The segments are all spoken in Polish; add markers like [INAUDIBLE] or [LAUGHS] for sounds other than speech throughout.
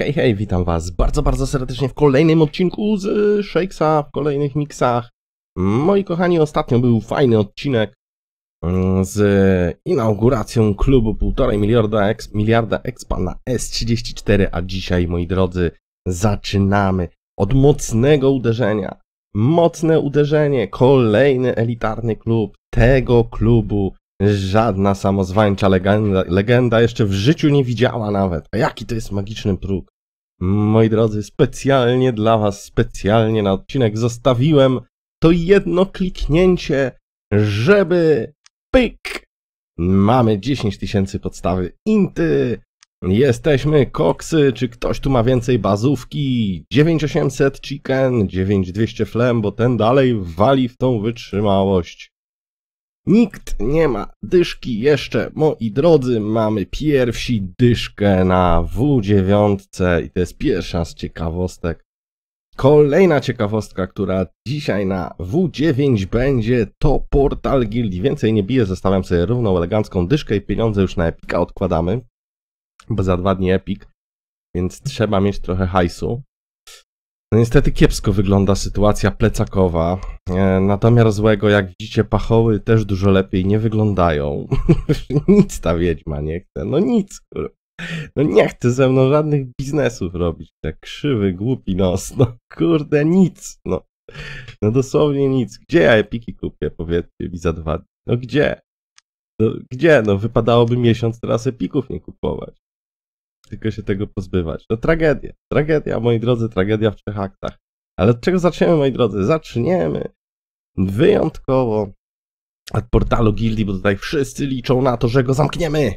Hej, hej, witam was bardzo, bardzo serdecznie w kolejnym odcinku z Shakesa, w kolejnych miksach. Moi kochani, ostatnio był fajny odcinek mm, z inauguracją klubu 1,5 miliarda, eks, miliarda expa na S34, a dzisiaj, moi drodzy, zaczynamy od mocnego uderzenia. Mocne uderzenie, kolejny elitarny klub tego klubu Żadna samozwańcza legenda, legenda jeszcze w życiu nie widziała nawet. A jaki to jest magiczny próg? Moi drodzy, specjalnie dla Was, specjalnie na odcinek zostawiłem to jedno kliknięcie, żeby pyk! Mamy 10 tysięcy podstawy inty, jesteśmy koksy, czy ktoś tu ma więcej bazówki, 9800 chicken, 9200 flem, bo ten dalej wali w tą wytrzymałość. Nikt nie ma dyszki jeszcze, moi drodzy, mamy pierwsi dyszkę na W9 i to jest pierwsza z ciekawostek. Kolejna ciekawostka, która dzisiaj na W9 będzie, to portal gildi. Więcej nie bije, zostawiam sobie równą elegancką dyszkę i pieniądze już na Epika odkładamy, bo za dwa dni Epik, więc trzeba mieć trochę hajsu. No niestety kiepsko wygląda sytuacja plecakowa. E, Na domiar złego, jak widzicie, pachoły też dużo lepiej nie wyglądają. [LAUGHS] nic ta wiedźma nie chce, no nic. No nie chce ze mną żadnych biznesów robić. Tak krzywy, głupi nos, no kurde, nic, no. No dosłownie nic. Gdzie ja epiki kupię, powiedzcie mi za dwa dni? No gdzie? No, gdzie? No wypadałoby miesiąc teraz epików nie kupować tylko się tego pozbywać. To tragedia. Tragedia, moi drodzy, tragedia w trzech aktach. Ale od czego zaczniemy, moi drodzy? Zaczniemy wyjątkowo od portalu gildii, bo tutaj wszyscy liczą na to, że go zamkniemy.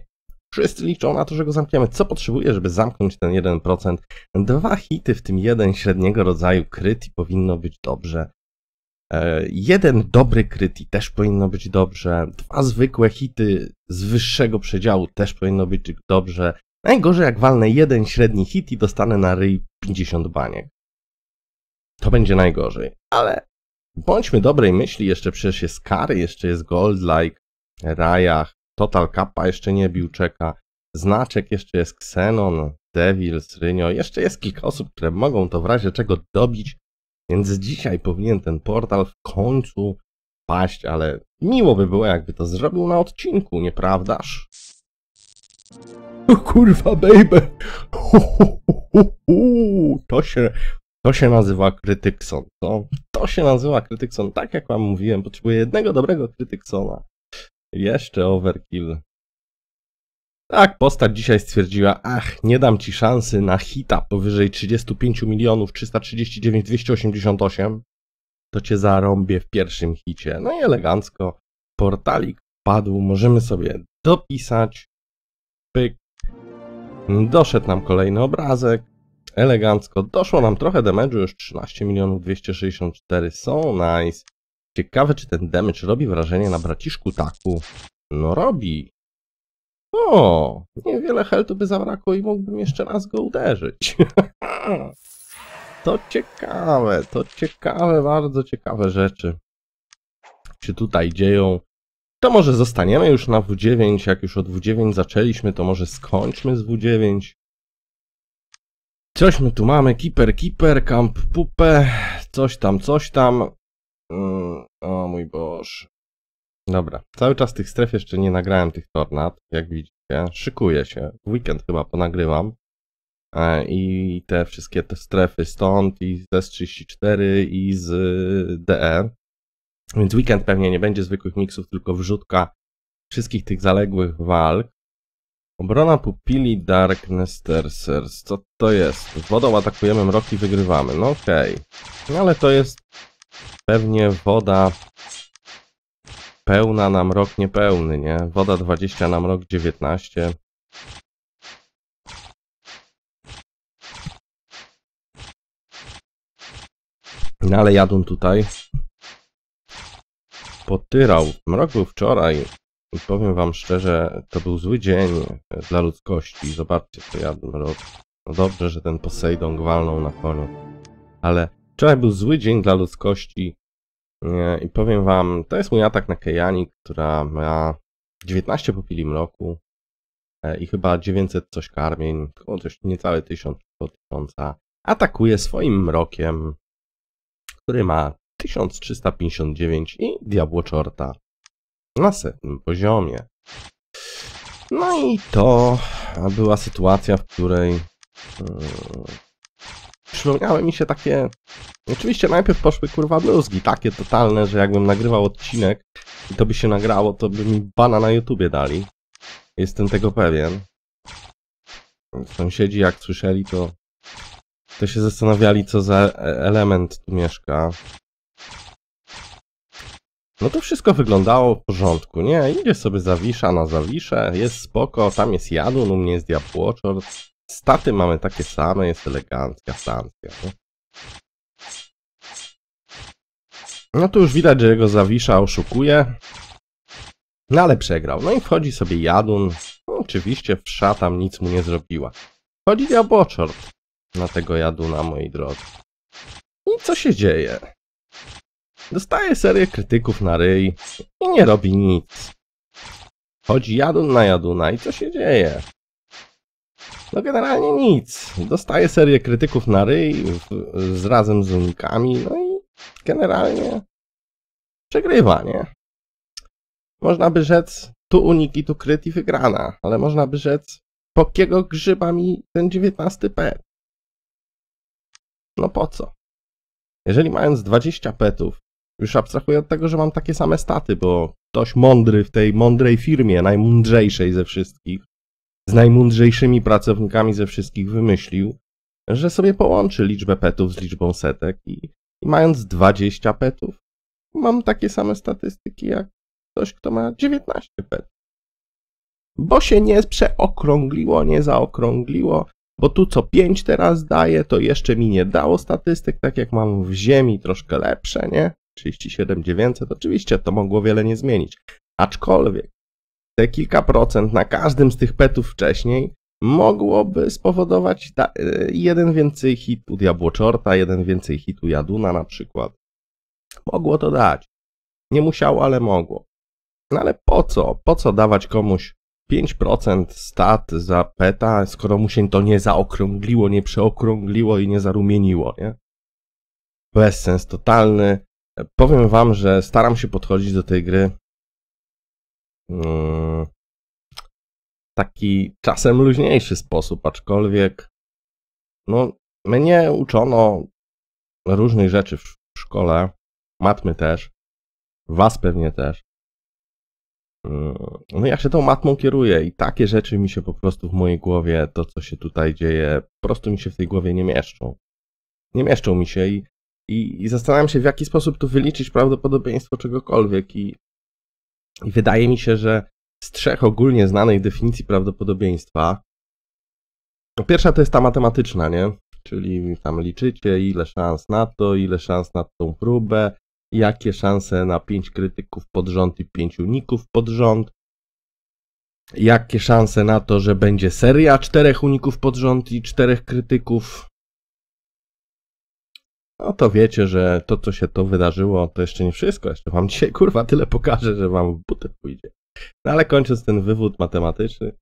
Wszyscy liczą na to, że go zamkniemy. Co potrzebuje, żeby zamknąć ten 1%? Dwa hity, w tym jeden średniego rodzaju kryt i powinno być dobrze. E, jeden dobry kryt i też powinno być dobrze. Dwa zwykłe hity z wyższego przedziału też powinno być dobrze. Najgorzej jak walnę jeden średni hit i dostanę na ryj 50 baniek. To będzie najgorzej, ale bądźmy dobrej myśli, jeszcze przecież jest Kary, jeszcze jest Gold Like, Rajach, Total Kappa jeszcze nie bił czeka, Znaczek jeszcze jest Xenon, Devil, Srynio, jeszcze jest kilka osób, które mogą to w razie czego dobić, więc dzisiaj powinien ten portal w końcu paść, ale miło by było jakby to zrobił na odcinku, nieprawdaż? [LAUGHS] Kurwa, baby! [LAUGHS] to się, to się nazywa krytykson. To, to się nazywa krytykson. Tak jak wam mówiłem, potrzebuję jednego dobrego krytyksona. Jeszcze overkill. Tak, postać dzisiaj stwierdziła, ach, nie dam ci szansy na hita powyżej 35 milionów 339 288. To cię zarąbię w pierwszym hicie. No i elegancko. Portalik padł, możemy sobie dopisać. Pyk. Doszedł nam kolejny obrazek. Elegancko. Doszło nam trochę damage'u, już 13 milionów 264. So nice. Ciekawe, czy ten damage robi wrażenie na braciszku taku. No robi. O, niewiele heltu by zabrakło i mógłbym jeszcze raz go uderzyć. [LAUGHS] to ciekawe, to ciekawe, bardzo ciekawe rzeczy się tutaj dzieją to może zostaniemy już na W9. Jak już od W9 zaczęliśmy, to może skończmy z W9. Coś my tu mamy, Keeper, Keeper, Camp Pupę, coś tam, coś tam. Mm, o mój Boże. Dobra, cały czas tych stref jeszcze nie nagrałem, tych tornad, jak widzicie. Szykuję się, w weekend chyba ponagrywam. E, I te wszystkie te strefy stąd, i z S34, i z DE. Więc weekend pewnie nie będzie zwykłych miksów, tylko wrzutka wszystkich tych zaległych walk. Obrona pupili Dark Nestersers. Co to jest? Wodą atakujemy mrok i wygrywamy. No okej. Okay. No ale to jest pewnie woda pełna na mrok niepełny, nie? Woda 20 na mrok 19. No ale jadą tutaj potyrał Mrok mroku wczoraj. I powiem wam szczerze, to był zły dzień e, dla ludzkości. Zobaczcie, co ja mrok. No dobrze, że ten Poseidon gwalnął na koniec. Ale wczoraj był zły dzień dla ludzkości. I powiem wam, to jest mój atak na Kejani, która ma 19 popili mroku e, i chyba 900 coś karmień, około coś niecałe 1000 1000. Atakuje swoim mrokiem, który ma 1359 i Diabło Czorta na setnym poziomie. No i to była sytuacja, w której hmm, przypomniały mi się takie... Oczywiście najpierw poszły kurwa bluzgi, takie totalne, że jakbym nagrywał odcinek i to by się nagrało, to by mi bana na YouTubie dali. Jestem tego pewien. Sąsiedzi jak słyszeli, to, to się zastanawiali, co za e-, element tu mieszka. No to wszystko wyglądało w porządku, nie? Idzie sobie Zawisza na Zawiszę, jest spoko, tam jest Jadun, u mnie jest Diabłoczor. Staty mamy takie same, jest elegancka stancja. Nie? No tu już widać, że jego Zawisza oszukuje. No ale przegrał. No i wchodzi sobie Jadun. No, oczywiście wsza tam nic mu nie zrobiła. Wchodzi Diabłoczor na tego Jaduna, moi drodzy. I co się dzieje? Dostaje serię krytyków na ryj i nie robi nic. Chodzi jadun na jaduna i co się dzieje? No generalnie nic. Dostaje serię krytyków na ryj w, z razem z unikami, no i generalnie przegrywa, nie? Można by rzec, tu uniki, tu kryt i wygrana, ale można by rzec, po kiego grzyba mi ten 19 pet? No po co? Jeżeli mając 20 petów, już abstrahuję od tego, że mam takie same staty, bo ktoś mądry w tej mądrej firmie, najmądrzejszej ze wszystkich, z najmądrzejszymi pracownikami ze wszystkich wymyślił, że sobie połączy liczbę petów z liczbą setek i, i mając 20 petów, mam takie same statystyki jak ktoś, kto ma 19 petów. Bo się nie przeokrągliło, nie zaokrągliło, bo tu co 5 teraz daje, to jeszcze mi nie dało statystyk, tak jak mam w ziemi, troszkę lepsze, nie? 37900, oczywiście to mogło wiele nie zmienić. Aczkolwiek te kilka procent na każdym z tych petów wcześniej mogłoby spowodować e, jeden więcej hitu Diabłoczorta, jeden więcej hitu Jaduna na przykład. Mogło to dać. Nie musiało, ale mogło. No ale po co? Po co dawać komuś 5% stat za peta, skoro mu się to nie zaokrągliło, nie przeokrągliło i nie zarumieniło, nie? Bezsens totalny. Powiem wam, że staram się podchodzić do tej gry w mm, taki czasem luźniejszy sposób, aczkolwiek no, mnie uczono różnych rzeczy w szkole, matmy też, was pewnie też. Mm, no ja się tą matmą kieruję i takie rzeczy mi się po prostu w mojej głowie, to co się tutaj dzieje, po prostu mi się w tej głowie nie mieszczą. Nie mieszczą mi się i i, i zastanawiam się, w jaki sposób tu wyliczyć prawdopodobieństwo czegokolwiek. I, I wydaje mi się, że z trzech ogólnie znanych definicji prawdopodobieństwa, pierwsza to jest ta matematyczna, nie? Czyli tam liczycie, ile szans na to, ile szans na tą próbę, jakie szanse na 5 krytyków pod rząd i 5 uników pod rząd, jakie szanse na to, że będzie seria czterech uników pod rząd i czterech krytyków, no to wiecie, że to, co się to wydarzyło, to jeszcze nie wszystko. Jeszcze wam dzisiaj, kurwa, tyle pokażę, że wam w buty pójdzie. No ale kończąc ten wywód matematyczny,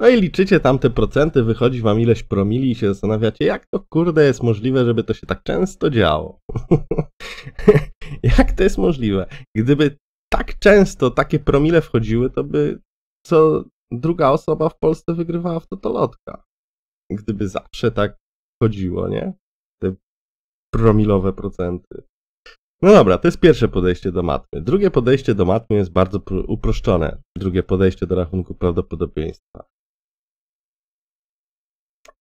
no i liczycie tam te procenty, wychodzi wam ileś promili i się zastanawiacie, jak to kurde jest możliwe, żeby to się tak często działo. [LAUGHS] jak to jest możliwe? Gdyby tak często takie promile wchodziły, to by co druga osoba w Polsce wygrywała w totolotka. Gdyby zawsze tak chodziło, nie? promilowe procenty. No dobra, to jest pierwsze podejście do matmy. Drugie podejście do matmy jest bardzo uproszczone. Drugie podejście do rachunku prawdopodobieństwa.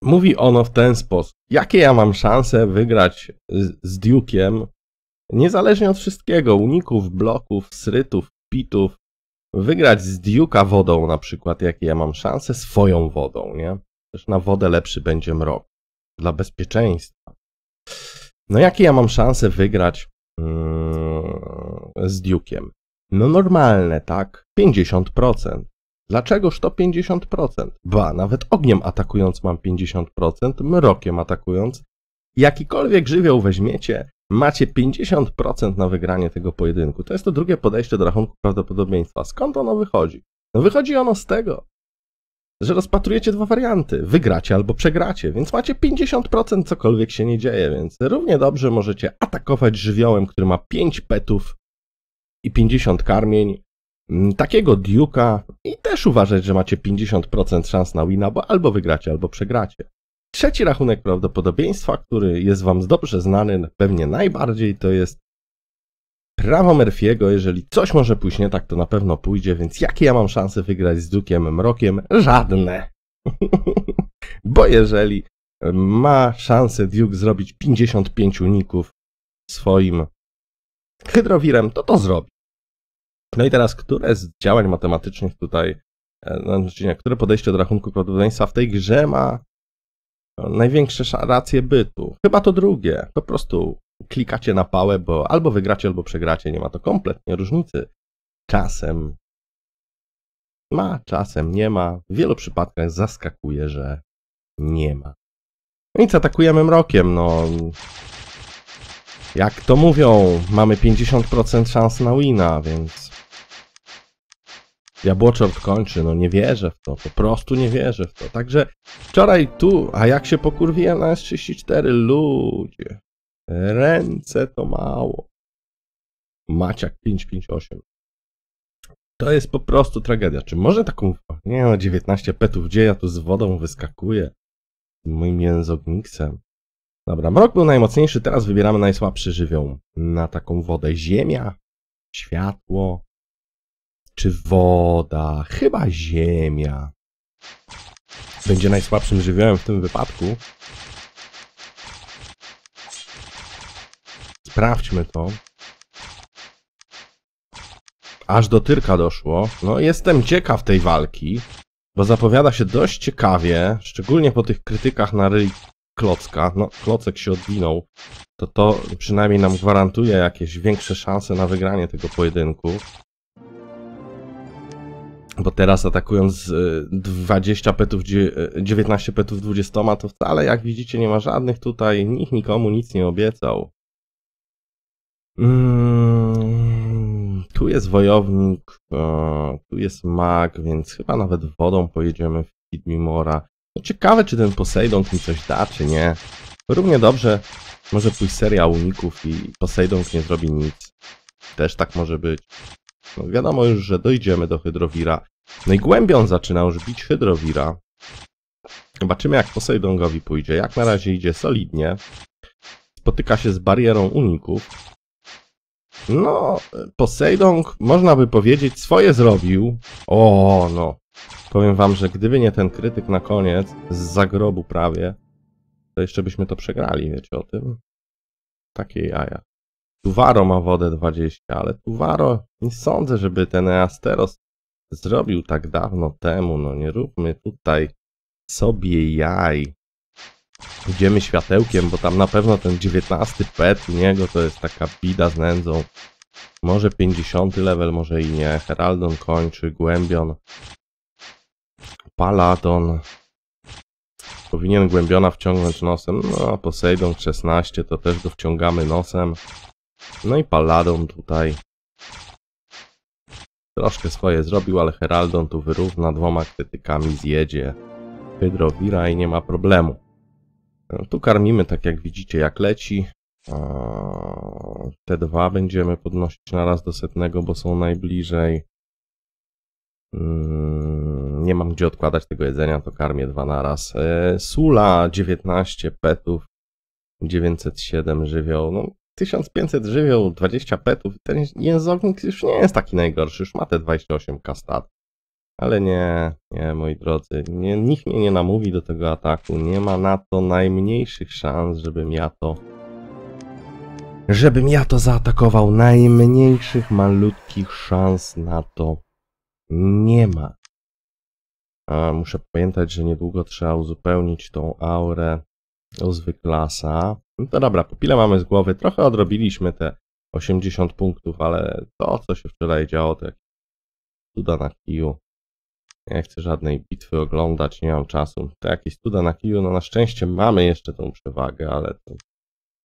Mówi ono w ten sposób. Jakie ja mam szanse wygrać z, z Duke'iem, niezależnie od wszystkiego, uników, bloków, srytów, pitów, wygrać z Duke'a wodą na przykład, jakie ja mam szanse, swoją wodą, nie? Też na wodę lepszy będzie mrok. Dla bezpieczeństwa. No jakie ja mam szanse wygrać yy, z Duke'iem? No normalne, tak? 50%. Dlaczegoż to 50%? Ba, nawet ogniem atakując mam 50%, mrokiem atakując. Jakikolwiek żywioł weźmiecie, macie 50% na wygranie tego pojedynku. To jest to drugie podejście do rachunku prawdopodobieństwa. Skąd ono wychodzi? No wychodzi ono z tego, że rozpatrujecie dwa warianty. Wygracie albo przegracie, więc macie 50% cokolwiek się nie dzieje, więc równie dobrze możecie atakować żywiołem, który ma 5 petów i 50 karmień, mm, takiego diuka i też uważać, że macie 50% szans na wina, bo albo wygracie, albo przegracie. Trzeci rachunek prawdopodobieństwa, który jest Wam dobrze znany, pewnie najbardziej, to jest Brawo Murphy'ego, jeżeli coś może pójść nie tak, to na pewno pójdzie, więc jakie ja mam szanse wygrać z Dukiem Mrokiem? Żadne. [LAUGHS] Bo jeżeli ma szansę Duke zrobić 55 uników swoim hydrowirem, to to zrobi. No i teraz, które z działań matematycznych tutaj, e, no, znaczy nie, które podejście do rachunku prawdopodobieństwa w tej grze ma e, największe racje bytu? Chyba to drugie, po prostu klikacie na pałę, bo albo wygracie, albo przegracie. Nie ma to kompletnie różnicy. Czasem ma, czasem nie ma. W wielu przypadkach zaskakuje, że nie ma. No nic, atakujemy mrokiem, no. Jak to mówią, mamy 50% szans na wina, więc... Jabłoczort kończy, no nie wierzę w to, po prostu nie wierzę w to. Także wczoraj tu, a jak się pokurwiłem na S34, ludzie. Ręce to mało. Maciak 558. To jest po prostu tragedia. Czy może taką... Nie no, 19 petów, gdzie ja tu z wodą wyskakuję? Z moim jęzogniksem. Dobra, mrok był najmocniejszy, teraz wybieramy najsłabszy żywioł. Na taką wodę. Ziemia, światło, czy woda? Chyba ziemia. Będzie najsłabszym żywiołem w tym wypadku. sprawdźmy to. Aż do Tyrka doszło. No, jestem ciekaw tej walki, bo zapowiada się dość ciekawie, szczególnie po tych krytykach na ryj Klocka. No, Klocek się odwinął. To to przynajmniej nam gwarantuje jakieś większe szanse na wygranie tego pojedynku. Bo teraz atakując 20 e, petów, 19 e, petów 20, to wcale jak widzicie nie ma żadnych tutaj, nikt nikomu nic nie obiecał. Mm, tu jest wojownik, e, tu jest mag, więc chyba nawet wodą pojedziemy w Kidmimora. No ciekawe, czy ten Poseidon mi coś da, czy nie. Równie dobrze może pójść seria uników i Poseidon nie zrobi nic. Też tak może być. No wiadomo już, że dojdziemy do Hydrowira. No i zaczyna już bić Hydrowira. Zobaczymy, jak Poseidongowi pójdzie. Jak na razie idzie solidnie. Spotyka się z barierą uników. No, Poseidon, można by powiedzieć, swoje zrobił. O, no. Powiem wam, że gdyby nie ten krytyk na koniec, z zagrobu prawie, to jeszcze byśmy to przegrali, wiecie o tym? Takie jaja. Tuwaro ma wodę 20, ale Tuwaro nie sądzę, żeby ten Easteros zrobił tak dawno temu. No nie róbmy tutaj sobie jaj. Idziemy światełkiem, bo tam na pewno ten 19 pet u niego to jest taka bida z nędzą. Może 50 level, może i nie. Heraldon kończy, Głębion. Paladon. Powinien Głębiona wciągnąć nosem. No a Poseidon 16 to też go wciągamy nosem. No i Paladon tutaj. Troszkę swoje zrobił, ale Heraldon tu wyrówna dwoma krytykami, zjedzie Hydrowira i nie ma problemu. No, tu karmimy, tak jak widzicie, jak leci. Te dwa będziemy podnosić na raz do setnego, bo są najbliżej. Mm, nie mam gdzie odkładać tego jedzenia, to karmię dwa na raz. E, sula 19 petów, 907 żywioł. No, 1500 żywioł, 20 petów. Ten jęzornik już nie jest taki najgorszy, już ma te 28 kastat. Ale nie, nie, moi drodzy, nie, nikt mnie nie namówi do tego ataku. Nie ma na to najmniejszych szans, żebym ja to... Żebym ja to zaatakował. Najmniejszych, malutkich szans na to nie ma. A muszę pamiętać, że niedługo trzeba uzupełnić tą aurę u zwyklasa. No to dobra, pupilę mamy z głowy. Trochę odrobiliśmy te 80 punktów, ale to, co się wczoraj działo, to jak cuda na kiju. Nie chcę żadnej bitwy oglądać, nie mam czasu. To jakieś cuda na kiju, no na szczęście mamy jeszcze tą przewagę, ale to,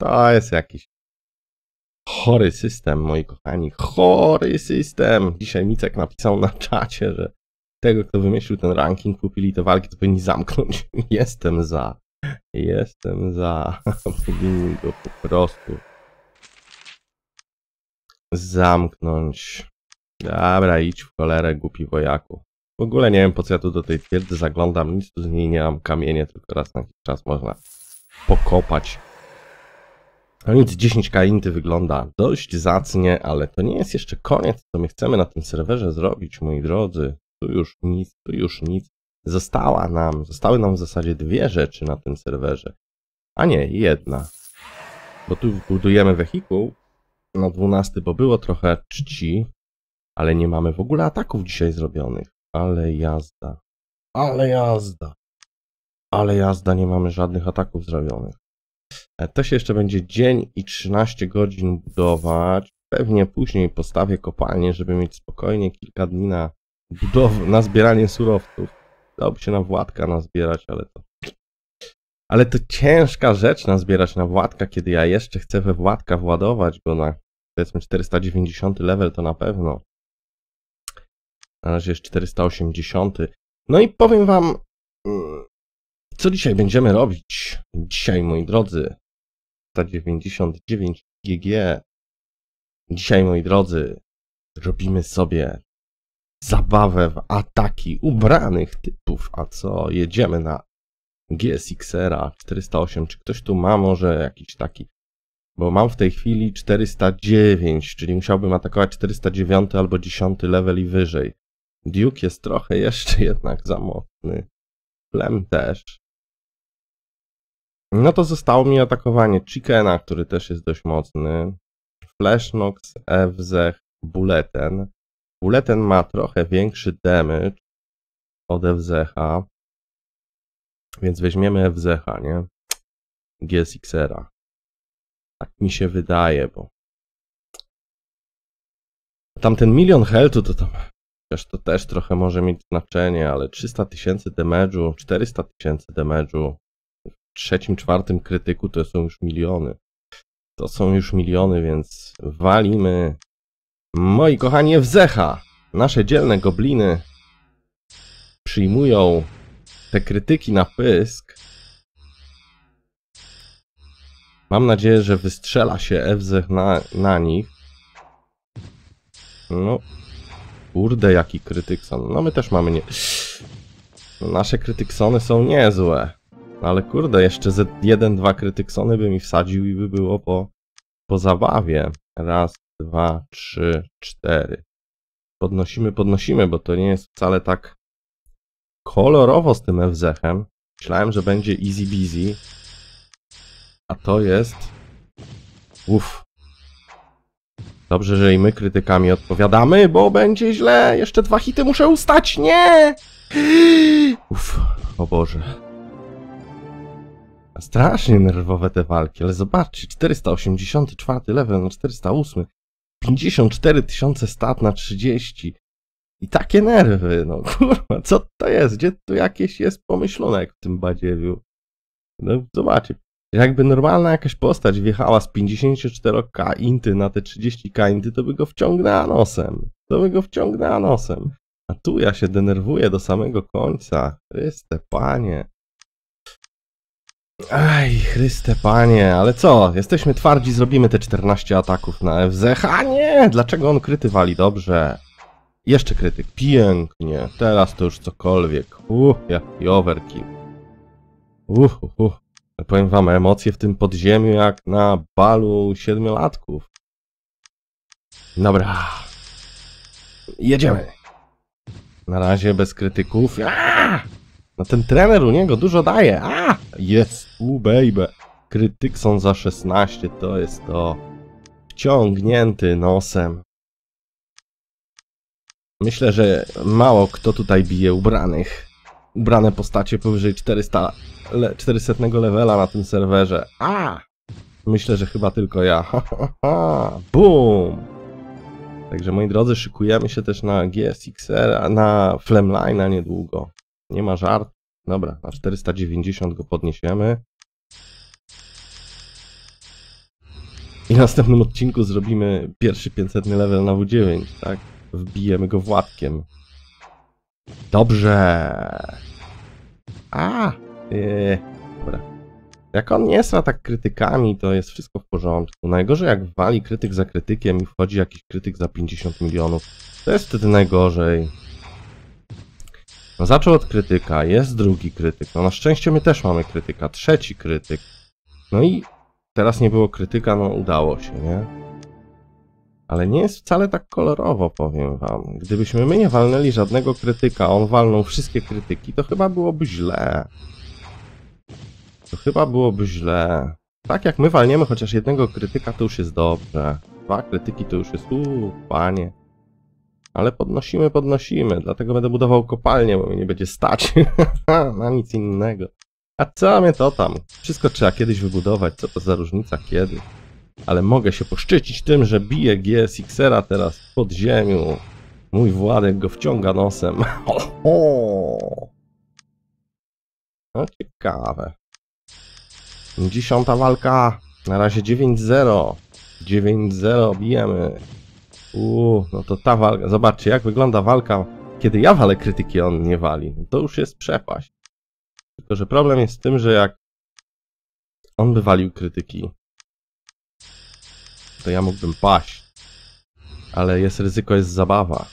to jest jakiś chory system, moi kochani. Chory system! Dzisiaj Micek napisał na czacie, że tego, kto wymyślił ten ranking, kupili te walki, to powinni zamknąć. [LAUGHS] Jestem za. Jestem za. [LAUGHS] powinni go po prostu zamknąć. Dobra, idź w cholerę, głupi wojaku. W ogóle nie wiem po co ja tu do tej twierdzy zaglądam, nic tu z niej nie mam, kamienie tylko raz na jakiś czas można pokopać. No nic, 10 kainty wygląda dość zacnie, ale to nie jest jeszcze koniec, co my chcemy na tym serwerze zrobić, moi drodzy. Tu już nic, tu już nic. Została nam, zostały nam w zasadzie dwie rzeczy na tym serwerze, a nie jedna. Bo tu budujemy wehikuł na 12, bo było trochę czci, ale nie mamy w ogóle ataków dzisiaj zrobionych ale jazda. Ale jazda. Ale jazda, nie mamy żadnych ataków zrobionych. E, to się jeszcze będzie dzień i 13 godzin budować. Pewnie później postawię kopalnię, żeby mieć spokojnie kilka dni na, budow- na zbieranie surowców. Dałoby się na Władka nazbierać, ale to... Ale to ciężka rzecz nazbierać na Władka, kiedy ja jeszcze chcę we Władka władować go na powiedzmy 490 level, to na pewno. Na razie jest 480. No i powiem wam, mm, co dzisiaj będziemy robić. Dzisiaj, moi drodzy, 199 GG. Dzisiaj, moi drodzy, robimy sobie zabawę w ataki ubranych typów. A co, jedziemy na GSX-era 408. Czy ktoś tu ma może jakiś taki bo mam w tej chwili 409, czyli musiałbym atakować 409 albo 10 level i wyżej. Duke jest trochę jeszcze [LAUGHS] jednak za mocny. Flem też. No to zostało mi atakowanie Chickena, który też jest dość mocny. Flashnox, Evzech, Buleten. Buleten ma trochę większy damage od Evzecha. Więc weźmiemy Evzecha, nie? GSX-era. Tak mi się wydaje, bo tamten milion healthu to tam Chociaż to też trochę może mieć znaczenie, ale 300 tysięcy damage'u, 400 tysięcy damage'u w trzecim, czwartym krytyku to są już miliony. To są już miliony, więc walimy. Moi kochani, wzecha, Nasze dzielne gobliny przyjmują te krytyki na pysk. Mam nadzieję, że wystrzela się Ewzech na, na nich. No, Kurde, jaki krytykson. No my też mamy nie... Nasze krytyksony są niezłe. Ale kurde, jeszcze z jeden, dwa krytyksony by mi wsadził i by było po, po zabawie. Raz, dwa, trzy, cztery. Podnosimy, podnosimy, bo to nie jest wcale tak kolorowo z tym Ewzechem. Myślałem, że będzie easy busy. A to jest... Uff, Dobrze, że i my krytykami odpowiadamy, bo będzie źle. Jeszcze dwa hity muszę ustać. Nie! Uff, o Boże. Strasznie nerwowe te walki, ale zobaczcie, 484 level na 408, 54 tysiące stat na 30. I takie nerwy, no kurwa, co to jest? Gdzie tu jakieś jest pomyślonek w tym badziewiu? No zobaczcie, jakby normalna jakaś postać wjechała z 54k inty na te 30k inty, to by go wciągnęła nosem. To by go wciągnęła nosem. A tu ja się denerwuję do samego końca. Chryste panie. Ej, Chryste panie, ale co? Jesteśmy twardzi, zrobimy te 14 ataków na FZ. A nie! Dlaczego on kryty wali? Dobrze. Jeszcze krytyk. Pięknie. Teraz to już cokolwiek. Uh, jaki overkill. uh, uh. Powiem wam, emocje w tym podziemiu jak na balu siedmiolatków. Dobra. Jedziemy. Na razie bez krytyków. No ten trener u niego dużo daje. A! Jest. U baby. Krytyk są za 16. To jest to. Wciągnięty nosem. Myślę, że mało kto tutaj bije ubranych. Ubrane postacie powyżej 400 le 400 levela na tym serwerze. A! Myślę, że chyba tylko ja. [LAUGHS] Boom! Także moi drodzy, szykujemy się też na GSXR, na Flameline'a niedługo. Nie ma żart. Dobra, na 490 go podniesiemy. I w następnym odcinku zrobimy pierwszy 500 level na W9, tak? Wbijemy go Władkiem. Dobrze! A! Eee, dobra. Jak on nie sra tak krytykami, to jest wszystko w porządku. Najgorzej jak wali krytyk za krytykiem i wchodzi jakiś krytyk za 50 milionów. To jest wtedy najgorzej. No zaczął od krytyka, jest drugi krytyk. No na szczęście my też mamy krytyka, trzeci krytyk. No i teraz nie było krytyka, no udało się, nie? Ale nie jest wcale tak kolorowo, powiem wam. Gdybyśmy my nie walnęli żadnego krytyka, on walnął wszystkie krytyki, to chyba byłoby źle to chyba byłoby źle. Tak jak my walniemy chociaż jednego krytyka, to już jest dobrze. Dwa krytyki to już jest uuu, panie. Ale podnosimy, podnosimy, dlatego będę budował kopalnię, bo mi nie będzie stać [LAUGHS] na nic innego. A co mnie to tam? Wszystko trzeba kiedyś wybudować, co to za różnica kiedy? Ale mogę się poszczycić tym, że biję GSX-era teraz w podziemiu. Mój Władek go wciąga nosem. [LAUGHS] Ho, No ciekawe. Dziesiąta walka. Na razie 9-0. 9-0 bijemy. Uuu, no to ta walka. Zobaczcie, jak wygląda walka, kiedy ja walę krytyki, on nie wali. To już jest przepaść. Tylko, że problem jest w tym, że jak on by walił krytyki, to ja mógłbym paść. Ale jest ryzyko, jest zabawa.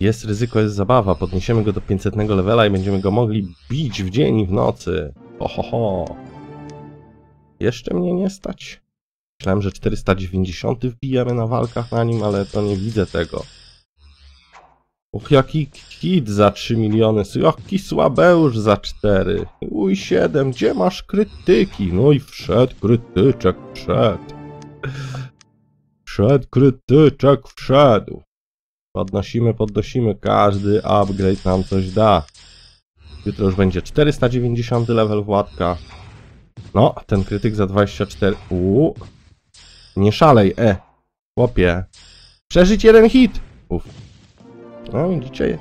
Jest ryzyko, jest zabawa. Podniesiemy go do 500 levela i będziemy go mogli bić w dzień i w nocy. Ohoho. Jeszcze mnie nie stać. Myślałem, że 490 wbijamy na walkach na nim, ale to nie widzę tego. Och, jaki kit za 3 miliony, jaki słabeusz za 4. Uj, 7, gdzie masz krytyki? No i wszedł krytyczek, wszedł. Wszedł krytyczek, wszedł. Podnosimy, podnosimy. Każdy upgrade nam coś da. Jutro już będzie 490 level Władka. No, ten krytyk za 24... Uuu. Nie szalej, e. Chłopie. Przeżyć jeden hit! Uf. No widzicie,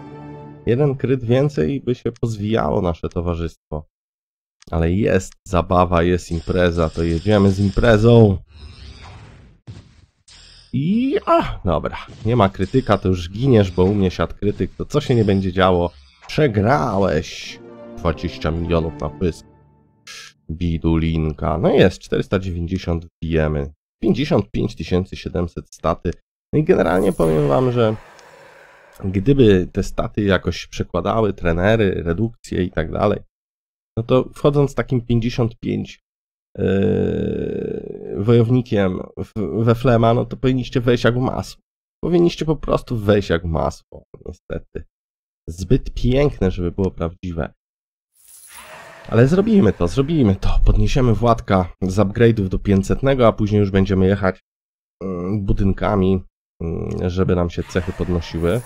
jeden kryt więcej i by się pozwijało nasze towarzystwo. Ale jest zabawa, jest impreza, to jedziemy z imprezą. I... a, dobra. Nie ma krytyka, to już giniesz, bo u mnie siadł krytyk, to co się nie będzie działo? Przegrałeś 20 milionów na pysk. Bidulinka. No jest, 490 wbijemy. 55 700 staty. No i generalnie powiem wam, że gdyby te staty jakoś przekładały, trenery, redukcje i tak dalej, no to wchodząc takim 55 Yy, wojownikiem w, we Flema, no to powinniście wejść jak masło. Powinniście po prostu wejść jak masło, niestety. Zbyt piękne, żeby było prawdziwe. Ale zrobimy to, zrobimy to. Podniesiemy Władka z upgrade'ów do 500, a później już będziemy jechać mm, budynkami, mm, żeby nam się cechy podnosiły.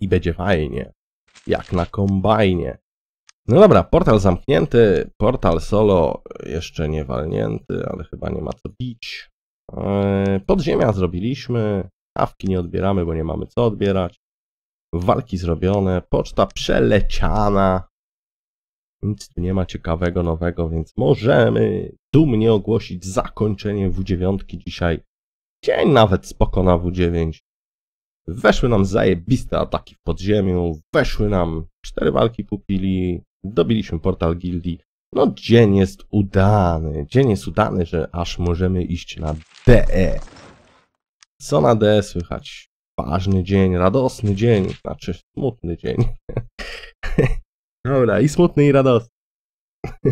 I będzie fajnie. Jak na kombajnie. No dobra, portal zamknięty, portal solo jeszcze nie walnięty, ale chyba nie ma co bić. Eee, podziemia zrobiliśmy, awki nie odbieramy, bo nie mamy co odbierać. Walki zrobione, poczta przeleciana. Nic tu nie ma ciekawego, nowego, więc możemy dumnie ogłosić zakończenie W9 dzisiaj. Dzień nawet spoko na W9. Weszły nam zajebiste ataki w podziemiu, weszły nam cztery walki kupili, dobiliśmy portal gildii. No dzień jest udany, dzień jest udany, że aż możemy iść na DE. Co na DE słychać? Ważny dzień, radosny dzień, znaczy smutny dzień. [LAUGHS] Dobra, i smutny i radosny. [LAUGHS]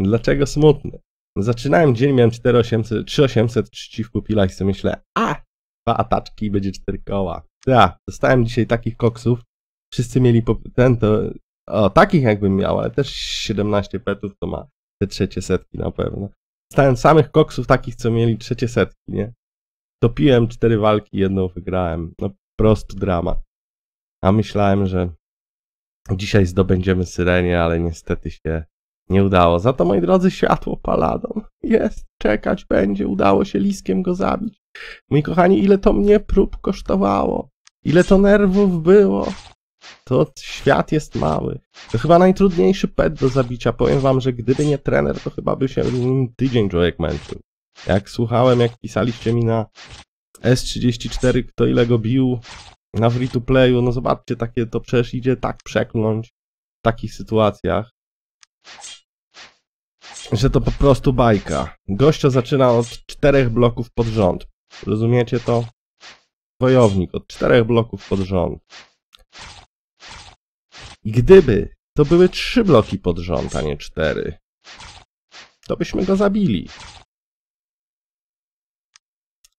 Dlaczego smutny? Zaczynałem dzień, miałem 4800, trzci w pupilach i sobie myślę, a, dwa ataczki i będzie cztery koła. Ja, tak, dostałem dzisiaj takich koksów, wszyscy mieli po, ten, to o, takich jakbym miał, ale też 17 petów to ma te trzecie setki na pewno. Stałem samych koksów takich, co mieli trzecie setki, nie? Topiłem cztery walki, jedną wygrałem. No, prosty dramat. A myślałem, że dzisiaj zdobędziemy Syrenię, ale niestety się nie udało. Za to, moi drodzy, światło paladą. Jest, czekać będzie. Udało się liskiem go zabić. Mój kochani, ile to mnie prób kosztowało? Ile to nerwów było? To świat jest mały. To chyba najtrudniejszy pet do zabicia. Powiem wam, że gdyby nie trener, to chyba by się nim tydzień człowiek męczył. Jak słuchałem, jak pisaliście mi na S34, kto ile go bił na free to playu, no zobaczcie, takie to przecież idzie tak przekląć w takich sytuacjach, że to po prostu bajka. Gościa zaczyna od czterech bloków pod rząd. Rozumiecie to? Wojownik od czterech bloków pod rząd. I gdyby to były trzy bloki pod rząd, a nie cztery, to byśmy go zabili.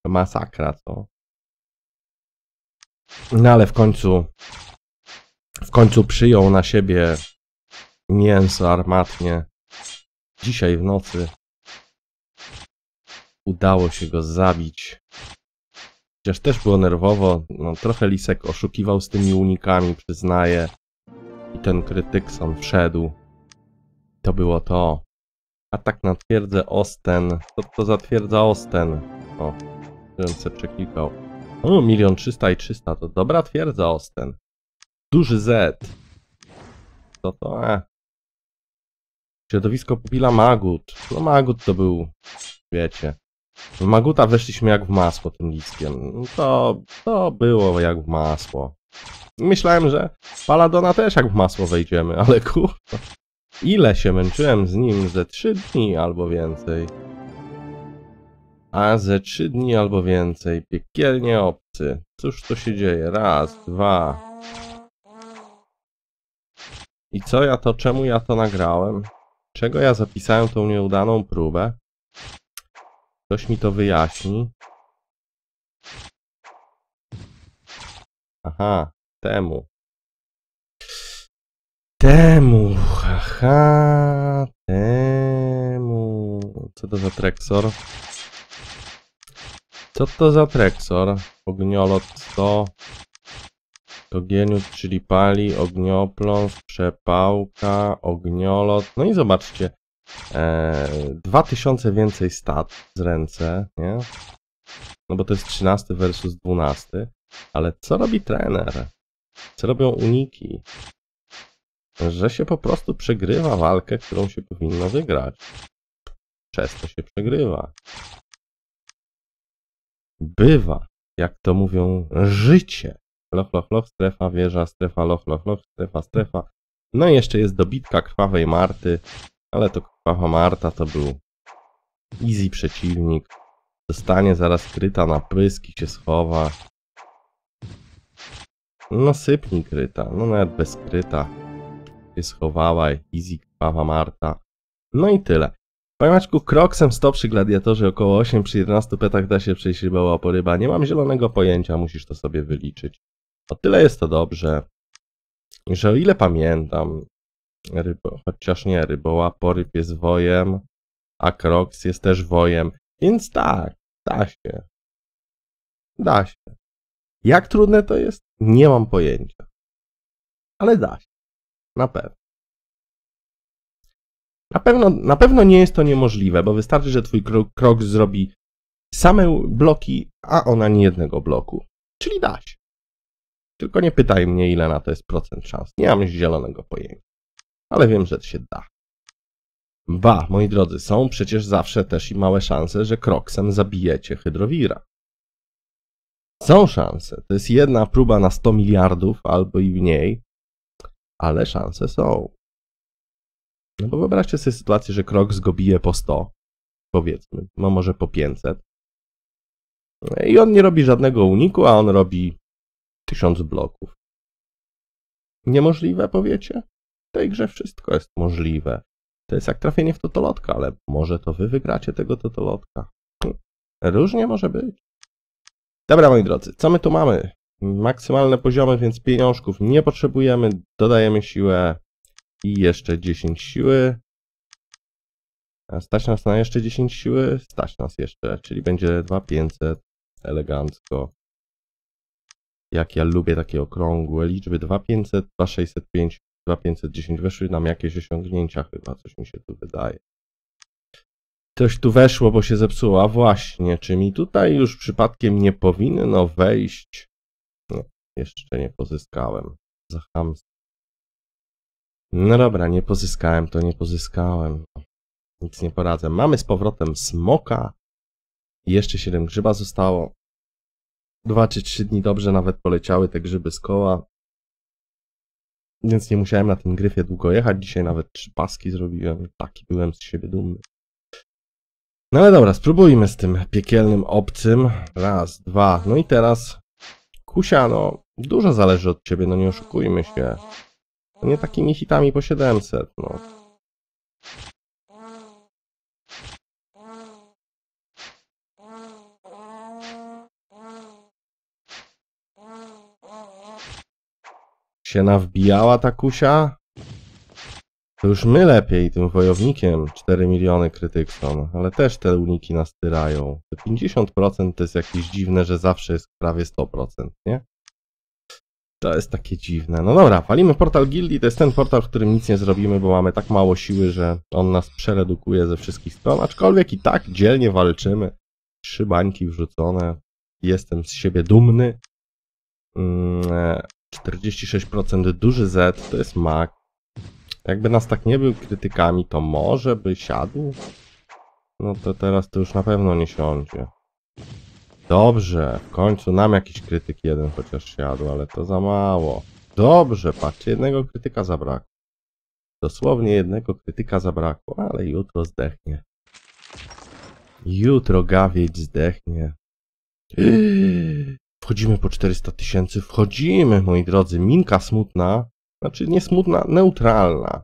Masakra to. No ale w końcu w końcu przyjął na siebie mięso armatnie. Dzisiaj w nocy udało się go zabić. Chociaż też było nerwowo, no, trochę Lisek oszukiwał z tymi unikami, przyznaję. I ten krytyk sam wszedł. To było to. Atak na twierdzę Osten. Co to zatwierdza Osten? O, żebym przeklikał. O, milion trzysta i trzysta to dobra twierdza Osten. Duży Z. Co to? E. Środowisko pupila Magut. No Magut to był, wiecie. W no, Maguta weszliśmy jak w masło tym listkiem. No, to, to było jak w masło. Myślałem, że z Paladona też jak w masło wejdziemy, ale kurwa. Ile się męczyłem z nim? Ze 3 dni albo więcej. A ze 3 dni albo więcej. Piekielnie obcy. Cóż to się dzieje? Raz, dwa. I co ja to, czemu ja to nagrałem? Czego ja zapisałem tą nieudaną próbę? Ktoś mi to wyjaśni. Aha, temu. Temu, aha, temu. Co to za treksor? Co to za treksor? Ogniolot 100. To czyli pali, ogniopląs, przepałka, ogniolot. No i zobaczcie. E, 2000 więcej stat z ręce, nie? No bo to jest 13 versus 12. Ale co robi trener? Co robią uniki? Że się po prostu przegrywa walkę, którą się powinno wygrać. Przez to się przegrywa. Bywa, jak to mówią, życie. Loch, loch, loch, strefa, wieża, strefa, loch, loch, loch, strefa, strefa. No i jeszcze jest dobitka krwawej Marty, ale to krwawa Marta to był easy przeciwnik. Zostanie zaraz kryta na pyski, się schowa. No sypnij kryta, no nawet bez kryta. Się schowała, easy, krwawa Marta. No i tyle. Panie Maćku, kroksem 100 przy gladiatorze około 8 przy 11 petach da się przejść ryba poryba. Nie mam zielonego pojęcia, musisz to sobie wyliczyć. O tyle jest to dobrze, że o ile pamiętam, rybo, chociaż nie, ryboła poryb jest wojem, a kroks jest też wojem. Więc tak, da się. Da się. Jak trudne to jest? Nie mam pojęcia. Ale da się. Na pewno. Na pewno, na pewno nie jest to niemożliwe, bo wystarczy, że twój krok, krok zrobi same bloki, a ona nie jednego bloku. Czyli da się. Tylko nie pytaj mnie, ile na to jest procent szans. Nie mam zielonego pojęcia. Ale wiem, że to się da. Ba, moi drodzy, są przecież zawsze też i małe szanse, że kroksem zabijecie hydrowira. Są szanse. To jest jedna próba na 100 miliardów albo i mniej, ale szanse są. No bo wyobraźcie sobie sytuację, że krok zgobię po 100, powiedzmy, no może po 500. No I on nie robi żadnego uniku, a on robi 1000 bloków. Niemożliwe, powiecie? W tej grze wszystko jest możliwe. To jest jak trafienie w totolotka, ale może to wy wygracie tego totolotka. Różnie może być. Dobra, moi drodzy, co my tu mamy? Maksymalne poziomy, więc pieniążków nie potrzebujemy. Dodajemy siłę i jeszcze 10 siły. Stać nas na jeszcze 10 siły? Stać nas jeszcze, czyli będzie 2500. Elegancko. Jak ja lubię takie okrągłe liczby. 2500, 2605, 2510. Weszły nam jakieś osiągnięcia chyba, coś mi się tu wydaje. Coś tu weszło, bo się zepsuła. Właśnie, czy mi tutaj już przypadkiem nie powinno wejść? Nie, jeszcze nie pozyskałem. Za chamstwo. No dobra, nie pozyskałem, to nie pozyskałem. Nic nie poradzę. Mamy z powrotem smoka. Jeszcze 7 grzyba zostało. 2 czy 3 dni dobrze nawet poleciały te grzyby z koła. Więc nie musiałem na tym gryfie długo jechać. Dzisiaj nawet trzy paski zrobiłem. Taki byłem z siebie dumny. No ale dobra, spróbujmy z tym piekielnym obcym. Raz, dwa. No i teraz... Kusia, no, dużo zależy od ciebie, no nie oszukujmy się. No nie takimi hitami po 700, no. Się nawbijała ta kusia? To już my lepiej tym wojownikiem 4 miliony krytykom, ale też te uniki nas tyrają. Te 50% to jest jakieś dziwne, że zawsze jest prawie 100%, nie? To jest takie dziwne. No dobra, palimy portal gildii, to jest ten portal, w którym nic nie zrobimy, bo mamy tak mało siły, że on nas przeredukuje ze wszystkich stron, aczkolwiek i tak dzielnie walczymy. Trzy bańki wrzucone, jestem z siebie dumny. 46% mm, e, duży Z to jest max. Jakby nas tak nie był krytykami, to może by siadł? No to teraz to już na pewno nie siądzie. Dobrze, w końcu nam jakiś krytyk jeden chociaż siadł, ale to za mało. Dobrze, patrzcie, jednego krytyka zabrakło. Dosłownie jednego krytyka zabrakło, ale jutro zdechnie. Jutro gawieć zdechnie. [GASPS] Wchodzimy po 400 tysięcy, wchodzimy, moi drodzy. Minka smutna, znaczy nie smutna, neutralna.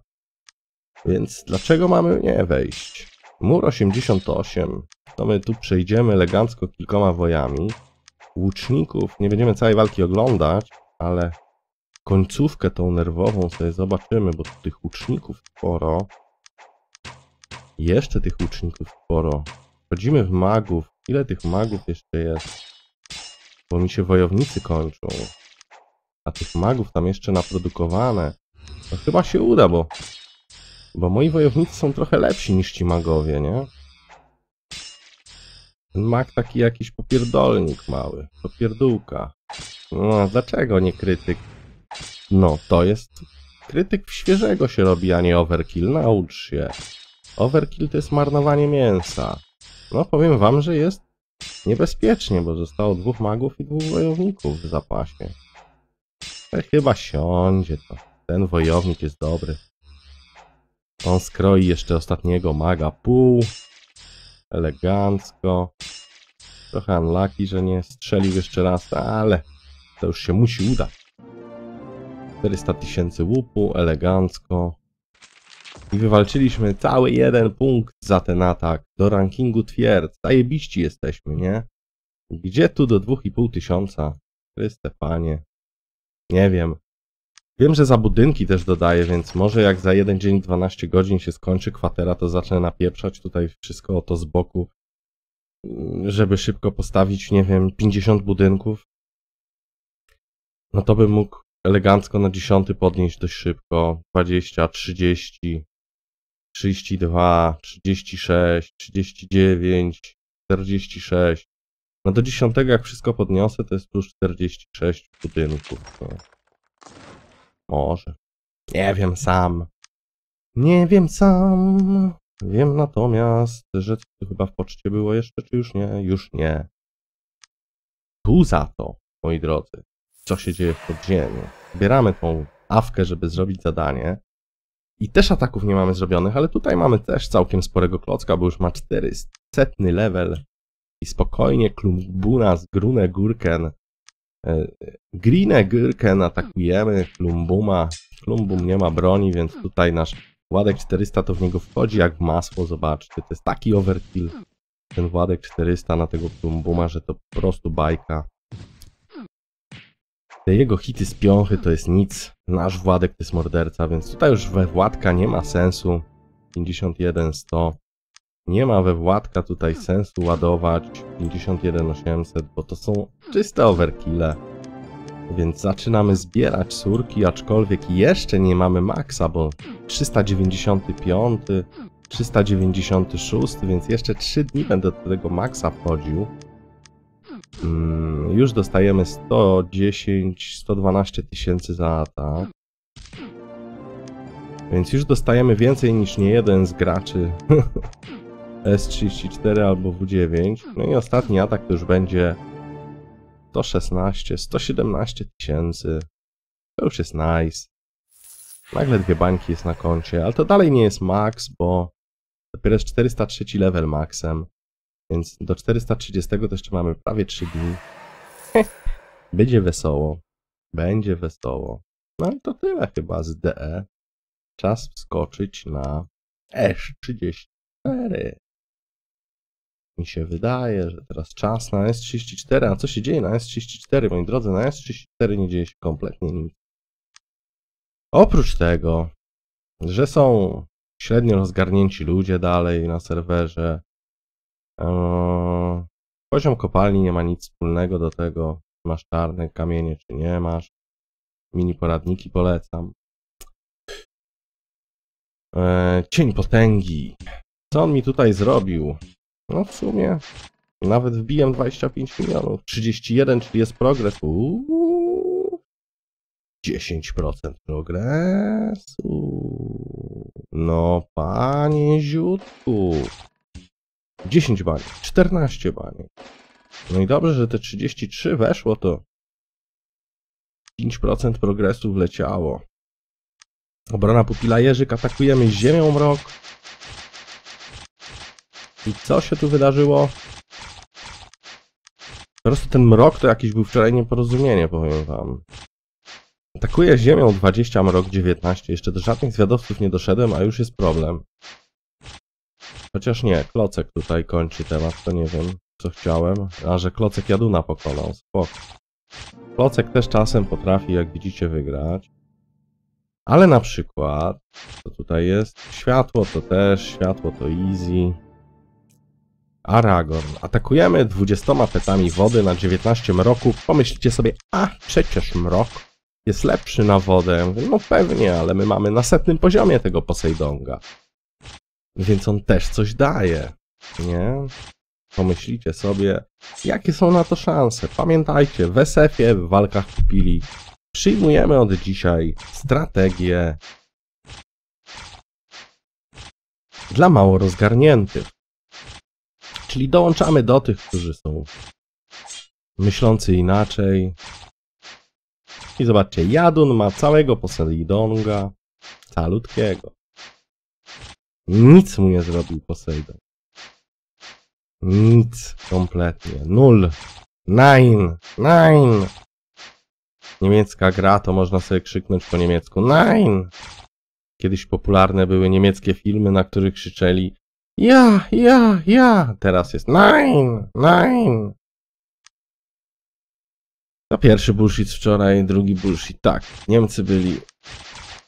Więc dlaczego mamy nie wejść? Mur 88. To my tu przejdziemy elegancko kilkoma wojami. Łuczników nie będziemy całej walki oglądać, ale końcówkę tą nerwową sobie zobaczymy, bo tych łuczników sporo. Jeszcze tych łuczników sporo. Wchodzimy w magów. Ile tych magów jeszcze jest? Bo mi się wojownicy kończą. A tych magów tam jeszcze naprodukowane. To chyba się uda, bo... Bo moi wojownicy są trochę lepsi niż ci magowie, nie? Ten mag taki jakiś popierdolnik mały. Popierdółka. No, dlaczego nie krytyk? No, to jest... Krytyk świeżego się robi, a nie overkill. Naucz się. Overkill to jest marnowanie mięsa. No, powiem wam, że jest niebezpiecznie, bo zostało dwóch magów i dwóch wojowników w zapasie. Ale chyba siądzie to. Ten wojownik jest dobry. On skroi jeszcze ostatniego maga pół. Elegancko. Trochę unlucky, że nie strzelił jeszcze raz, ale to już się musi udać. 400 tysięcy łupu, elegancko. I wywalczyliśmy cały jeden punkt za ten atak. Do rankingu twierdz. Zajebiści jesteśmy, nie? Gdzie tu do 2,5 tysiąca? Chryste panie. Nie wiem. Wiem, że za budynki też dodaję, więc może jak za jeden dzień 12 godzin się skończy kwatera, to zacznę napieprzać tutaj wszystko o to z boku, żeby szybko postawić, nie wiem, 50 budynków. No to bym mógł elegancko na 10 podnieść dość szybko. 20, 30, 32, 36, 39, 46. No do dziesiątego jak wszystko podniosę, to jest już 46 budynków. Może. Nie wiem sam. Nie wiem sam. Wiem natomiast, że to chyba w poczcie było jeszcze, czy już nie? Już nie. Tu za to, moi drodzy, co się dzieje w podziemiu. Zbieramy tą awkę, żeby zrobić zadanie. I też ataków nie mamy zrobionych, ale tutaj mamy też całkiem sporego klocka, bo już ma 400 level i spokojnie Klumbuna z Grune Gurken. E, Grine Gurken atakujemy, Klumbuma. Klumbum nie ma broni, więc tutaj nasz Władek 400 to w niego wchodzi jak w masło, zobaczcie. To jest taki overkill, ten Władek 400 na tego Klumbuma, że to po prostu bajka. Te jego hity z piąchy to jest nic. Nasz Władek to jest morderca, więc tutaj już we Władka nie ma sensu. 51, 100. Nie ma we Władka tutaj sensu ładować 51800, bo to są czyste overkille. Więc zaczynamy zbierać surki, aczkolwiek jeszcze nie mamy maksa, bo 395, 396, więc jeszcze 3 dni będę do tego maksa wchodził. Mm, już dostajemy 110, 112 tysięcy za atak. Więc już dostajemy więcej niż nie jeden z graczy [LAUGHS] S34 albo W9. No i ostatni atak to już będzie 116, 117 tysięcy. To już jest nice. Nagle dwie bańki jest na koncie, ale to dalej nie jest max, bo dopiero jest 403 level maxem. Więc do 430 to jeszcze mamy prawie 3 dni. Będzie wesoło. Będzie wesoło. No i to tyle chyba z DE. Czas wskoczyć na S34 mi się wydaje, że teraz czas na S34. A co się dzieje na S34? Moi drodzy, na S34 nie dzieje się kompletnie nic. Oprócz tego, że są średnio rozgarnięci ludzie dalej na serwerze, e, poziom kopalni nie ma nic wspólnego do tego, czy masz czarne kamienie, czy nie masz. Mini poradniki polecam. E, cień potęgi. Co on mi tutaj zrobił? No w sumie nawet wbijam 25 milionów. 31, czyli jest progres. 10% progresu. No panie ziutku. 10 bani, 14 bani. No i dobrze, że te 33 weszło, to 5% progresu wleciało. Obrona pupila Jerzyk, atakujemy ziemią mrok. I co się tu wydarzyło? Po prostu ten mrok to jakiś był wczoraj nieporozumienie, powiem wam. Atakuje ziemią 20, mrok 19. Jeszcze do żadnych zwiadowców nie doszedłem, a już jest problem. Chociaż nie, klocek tutaj kończy temat, to nie wiem, co chciałem. A że klocek Jaduna pokonał, spoko. Klocek też czasem potrafi, jak widzicie, wygrać. Ale na przykład, to tutaj jest światło, to też światło, to easy. Aragorn. Atakujemy 20 petami wody na 19 mroku. Pomyślcie sobie, a przecież mrok jest lepszy na wodę. No pewnie, ale my mamy na setnym poziomie tego Posejdonga. Więc on też coś daje, nie? Pomyślicie sobie, jakie są na to szanse. Pamiętajcie, w SF-ie, w walkach kupili. Przyjmujemy od dzisiaj strategię dla mało rozgarniętych. Czyli dołączamy do tych, którzy są myślący inaczej. I zobaczcie, Jadun ma całego Poseidonga, calutkiego. Nic mu nie zrobił Poseidon. Nic, kompletnie. Nul. Nein, nein. Niemiecka gra, to można sobie krzyknąć po niemiecku. Nein. Kiedyś popularne były niemieckie filmy, na których krzyczeli ja, ja, ja. Teraz jest nine, nine. To pierwszy bullshit wczoraj, drugi bullshit. Tak, Niemcy byli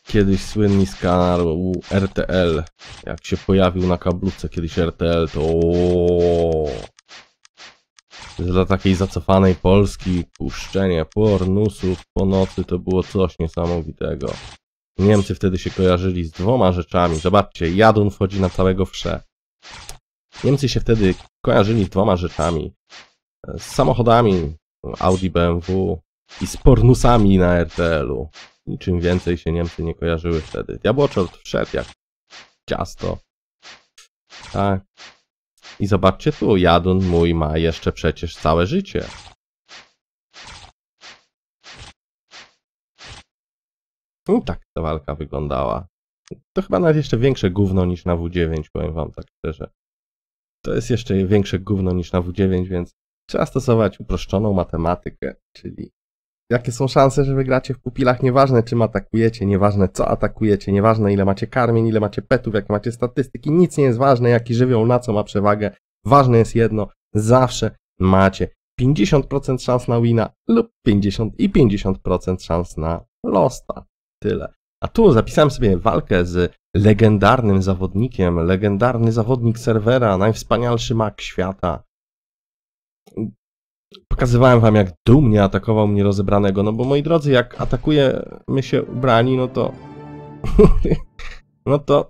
kiedyś słynni z kanału RTL. Jak się pojawił na kabluce kiedyś RTL, to dla takiej zacofanej Polski puszczenie pornusów po nocy to było coś niesamowitego. Niemcy wtedy się kojarzyli z dwoma rzeczami. Zobaczcie, Jadun wchodzi na całego wsze. Niemcy się wtedy kojarzyli z dwoma rzeczami. Z samochodami Audi, BMW i z pornusami na RTL-u. Niczym więcej się Niemcy nie kojarzyły wtedy. Diabłoczort wszedł jak ciasto. Tak. I zobaczcie tu, Jadun mój ma jeszcze przecież całe życie. No tak ta walka wyglądała. To chyba nawet jeszcze większe gówno niż na W9, powiem wam tak szczerze. To jest jeszcze większe gówno niż na W9, więc trzeba stosować uproszczoną matematykę, czyli jakie są szanse, że wygracie w pupilach, nieważne czym atakujecie, nieważne co atakujecie, nieważne ile macie karmień, ile macie petów, jakie macie statystyki, nic nie jest ważne, jaki żywioł, na co ma przewagę. Ważne jest jedno, zawsze macie 50% szans na wina lub 50 i 50% szans na losta. Tyle. A tu zapisałem sobie walkę z legendarnym zawodnikiem, legendarny zawodnik serwera, najwspanialszy mak świata. Pokazywałem wam, jak dumnie atakował mnie rozebranego, no bo moi drodzy, jak atakujemy się ubrani, no to... [LAUGHS] no to...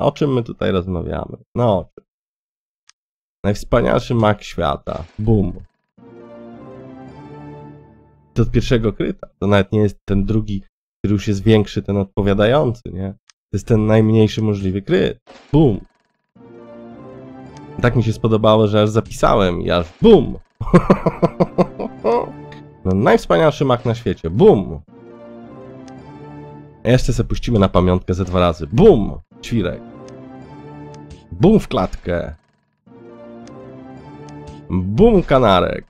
O czym my tutaj rozmawiamy? No o czym? Najwspanialszy mak świata. Boom. To od pierwszego kryta. To nawet nie jest ten drugi kiedy już jest większy ten odpowiadający, nie? To jest ten najmniejszy możliwy kryt. Bum. Tak mi się spodobało, że aż zapisałem i aż bum. [LAUGHS] no, najwspanialszy mak na świecie. Bum. Jeszcze se puścimy na pamiątkę ze dwa razy. Bum. Ćwirek. Bum w klatkę. Bum kanarek.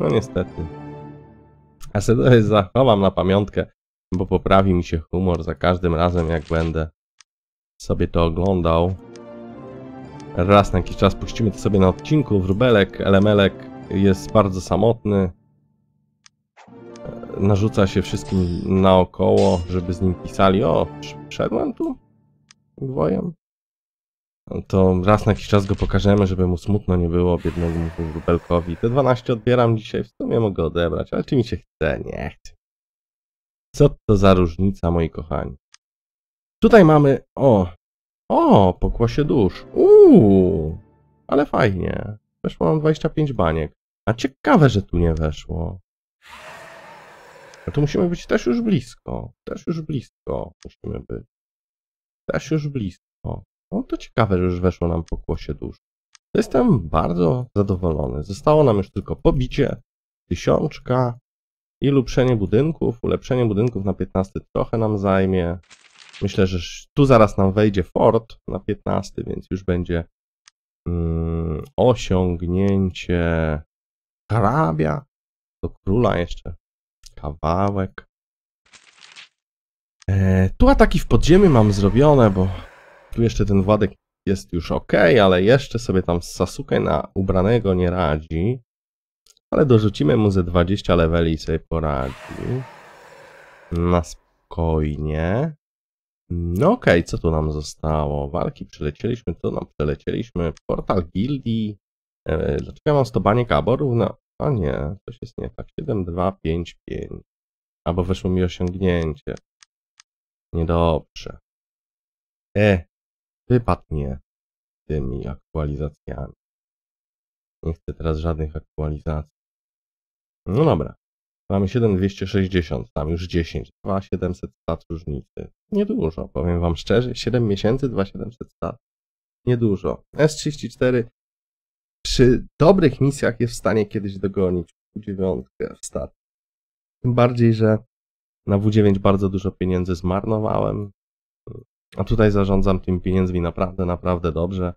No niestety. Ja sobie zachowam na pamiątkę bo poprawi mi się humor za każdym razem, jak będę sobie to oglądał. Raz na jakiś czas puścimy to sobie na odcinku. Wróbelek, elemelek jest bardzo samotny. Narzuca się wszystkim naokoło, żeby z nim pisali. O, przyszedłem tu? Dwojem? To raz na jakiś czas go pokażemy, żeby mu smutno nie było, biednemu wróbelkowi. Te 12 odbieram dzisiaj, w sumie mogę odebrać, ale czy mi się chce? Nie chce. Co to za różnica, moi kochani? Tutaj mamy... O! O! Pokłosie dusz. Uuu! Ale fajnie. Weszło nam 25 baniek. A ciekawe, że tu nie weszło. A tu musimy być też już blisko. Też już blisko musimy być. Też już blisko. No to ciekawe, że już weszło nam pokłosie dusz. Jestem bardzo zadowolony. Zostało nam już tylko pobicie, tysiączka i lupszenie budynków, ulepszenie budynków na 15 trochę nam zajmie. Myślę, że tu zaraz nam wejdzie fort na 15, więc już będzie mm, osiągnięcie hrabia. Do króla jeszcze kawałek. E, tu ataki w podziemie mam zrobione, bo tu jeszcze ten Władek jest już ok, ale jeszcze sobie tam z Sasuke na ubranego nie radzi. Ale dorzucimy mu ze 20 leveli i sobie poradzi. Na spokojnie. No okej, okay, co tu nam zostało? Walki przelecieliśmy, co nam przelecieliśmy. Portal gildii. Eee, dlaczego ja mam stobanie kaborów? No, a nie, coś jest nie tak. 7, 2, 5, 5. Albo weszło mi osiągnięcie. Niedobrze. E, wypadnie tymi aktualizacjami. Nie chcę teraz żadnych aktualizacji. No dobra. Mamy 7260, tam już 10, 2700 stat różnicy. Niedużo, powiem Wam szczerze, 7 miesięcy, 2700 stat. Niedużo. S34 przy dobrych misjach jest w stanie kiedyś dogonić W9 w stat. Tym bardziej, że na W9 bardzo dużo pieniędzy zmarnowałem, a tutaj zarządzam tymi pieniędzmi naprawdę, naprawdę dobrze.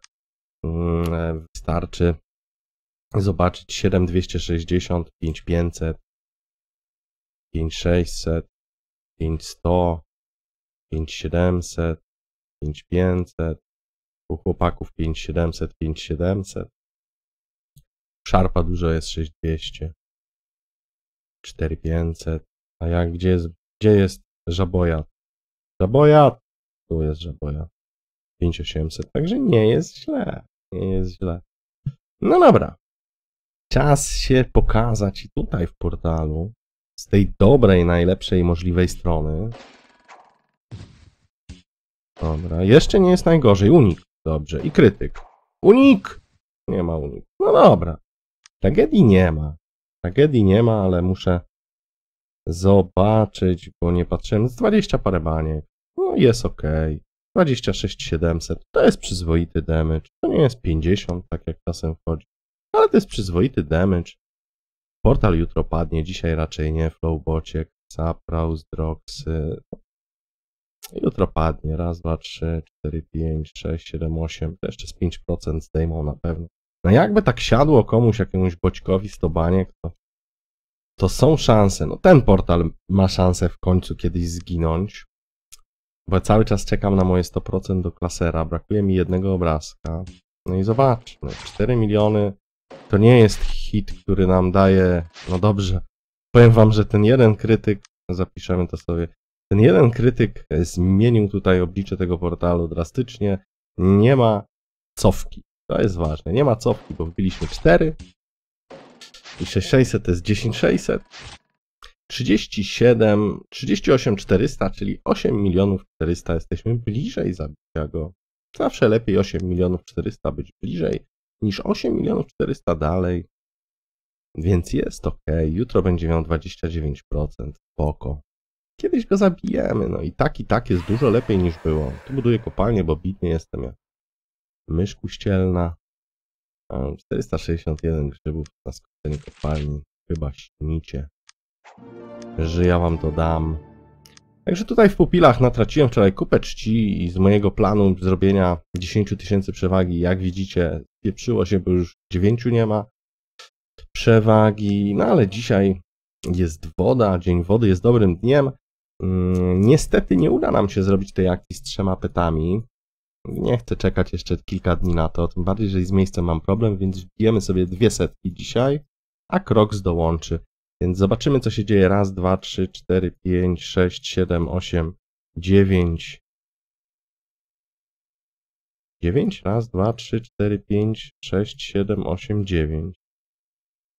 Mm, e, wystarczy zobaczyć 7260, 5500, 5600, 5100, 5700, 5500, u chłopaków 5700, 5700, szarpa dużo jest 6200, 4500, a jak gdzie jest, gdzie jest żabojat? Żabojat! Tu jest żabojat. 5800, także nie jest źle, nie jest źle. No dobra, Czas się pokazać i tutaj w portalu z tej dobrej, najlepszej możliwej strony. Dobra, jeszcze nie jest najgorzej. Unik. Dobrze. I krytyk. Unik! Nie ma unik. No dobra. Tragedii nie ma. Tragedii nie ma, ale muszę zobaczyć, bo nie patrzyłem. Z 20 parę baniek. No jest ok. 26 700. To jest przyzwoity damage. To nie jest 50, tak jak czasem wchodzi ale to jest przyzwoity damage. Portal jutro padnie, dzisiaj raczej nie, Flowbociek, Sapraus, Droxy. Jutro padnie, raz, dwa, trzy, cztery, pięć, sześć, siedem, osiem, to jeszcze z 5% zdejmą na pewno. No jakby tak siadło komuś, jakiemuś boćkowi stobaniek, to, to są szanse. No ten portal ma szansę w końcu kiedyś zginąć, bo cały czas czekam na moje 100% do klasera, brakuje mi jednego obrazka. No i zobaczmy, 4 miliony to nie jest hit, który nam daje... No dobrze. Powiem wam, że ten jeden krytyk... Zapiszemy to sobie. Ten jeden krytyk zmienił tutaj oblicze tego portalu drastycznie. Nie ma cofki. To jest ważne. Nie ma cofki, bo wbiliśmy 4. I 6600 to jest 10600. 37, 38 czyli 8 milionów 400 jesteśmy bliżej zabicia go. Zawsze lepiej 8 milionów 400 być bliżej niż 8 milionów 400 dalej. Więc jest ok. Jutro będzie miał 29%. Spoko. Kiedyś go zabijemy. No i tak i tak jest dużo lepiej niż było. Tu buduję kopalnię, bo bitny jestem jak mysz kuścielna. 461 grzybów na skończeniu kopalni. Chyba śnicie. Że ja wam to dam. Także tutaj w pupilach natraciłem wczoraj kupę czci i z mojego planu zrobienia 10 tysięcy przewagi, jak widzicie, pieprzyło się, bo już 9 nie ma przewagi, no ale dzisiaj jest woda, dzień wody jest dobrym dniem. Mm, niestety nie uda nam się zrobić tej akcji z trzema pytami. Nie chcę czekać jeszcze kilka dni na to, tym bardziej, że i z miejscem mam problem, więc wbijemy sobie dwie setki dzisiaj, a Kroks dołączy. Więc zobaczymy, co się dzieje. Raz, dwa, trzy, cztery, pięć, sześć, siedem, osiem, dziewięć. Dziewięć? Raz, dwa, trzy, cztery, pięć, sześć, siedem, osiem, dziewięć.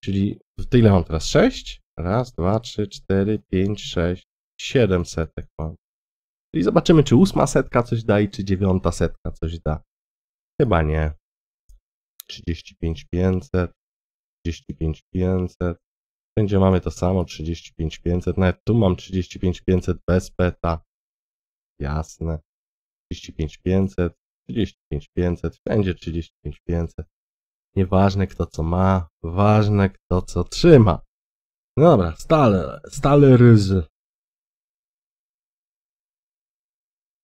Czyli tyle mam teraz? Sześć? Raz, dwa, trzy, cztery, pięć, sześć, siedem setek mam. Czyli zobaczymy, czy ósma setka coś da i czy dziewiąta setka coś da. Chyba nie. 35 500, 35 500, Wszędzie mamy to samo, 35500. Nawet tu mam 35500 bez peta. Jasne. 35500, 35500, wszędzie 35500. Nieważne kto co ma, ważne kto co trzyma. No dobra, stale, stale ryzy.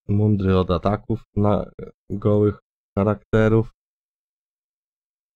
Mądry od ataków na gołych charakterów.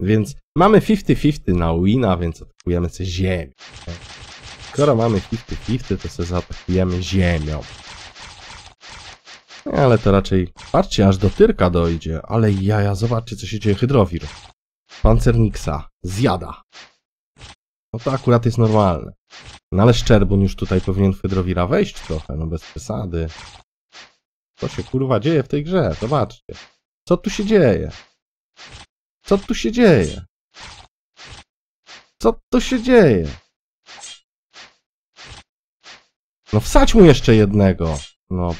Więc mamy 50-50 na Wina, więc atakujemy sobie ziemię. Skoro mamy 50-50, to sobie zaatakujemy ziemią. Ale to raczej... Patrzcie, aż do Tyrka dojdzie. Ale jaja, zobaczcie, co się dzieje. Hydrowir. Pancerniksa. Zjada. No to akurat jest normalne. No ale Szczerbun już tutaj powinien w Hydrowira wejść trochę, no bez przesady. Co się kurwa dzieje w tej grze? Zobaczcie. Co tu się dzieje? Co tu się dzieje? Co tu się dzieje? No wsadź mu jeszcze jednego. No.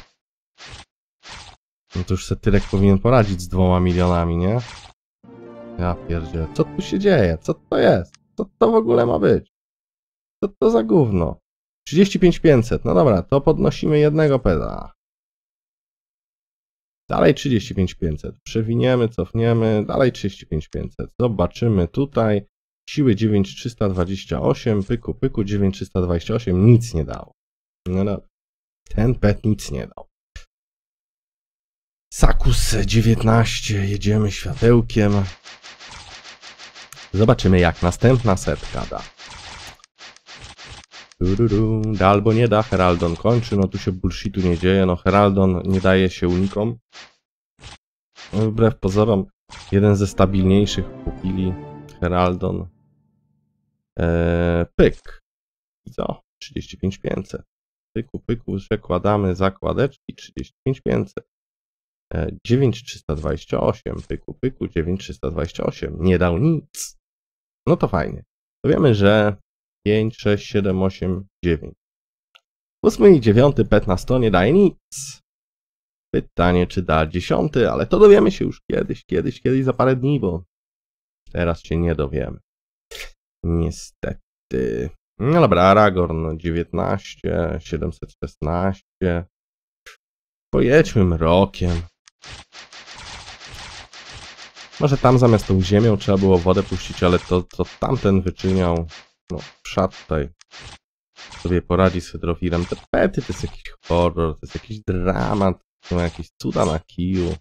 No to już Setyrek powinien poradzić z dwoma milionami, nie? Ja pierdzie. Co tu się dzieje? Co to jest? Co to w ogóle ma być? Co to za gówno? 35 No dobra, to podnosimy jednego peda. Dalej 35500. Przewiniemy, cofniemy. Dalej 35500. Zobaczymy tutaj. Siły 9328. Pyku, pyku 9328. Nic nie dało. No, no, Ten pet nic nie dał. Sakus 19. Jedziemy światełkiem. Zobaczymy jak następna setka da da Albo nie da, Heraldon kończy, no tu się bullshitu nie dzieje, no Heraldon nie daje się unikom. No wbrew pozorom, jeden ze stabilniejszych kupili Heraldon. Eee, pyk. I co? 35500. Pyku, pyku, przekładamy zakładeczki 35500. Eee, 9328, pyku, pyku, 9328. Nie dał nic. No to fajnie. To wiemy, że 5, 6, 7, 8, 9. 8 i 9, pet na stronie daje nic. Pytanie, czy da 10, ale to dowiemy się już kiedyś, kiedyś, kiedyś za parę dni, bo teraz się nie dowiemy. Niestety. No dobra, Aragorn 19, 716. Pojedźmy mrokiem. Może tam zamiast tą ziemią trzeba było wodę puścić, ale to, co tamten wyczyniał, no, tutaj Sobie poradzi z hydrofilem. Te pety to jest jakiś horror, to jest jakiś dramat. To są jakieś cuda na kiju.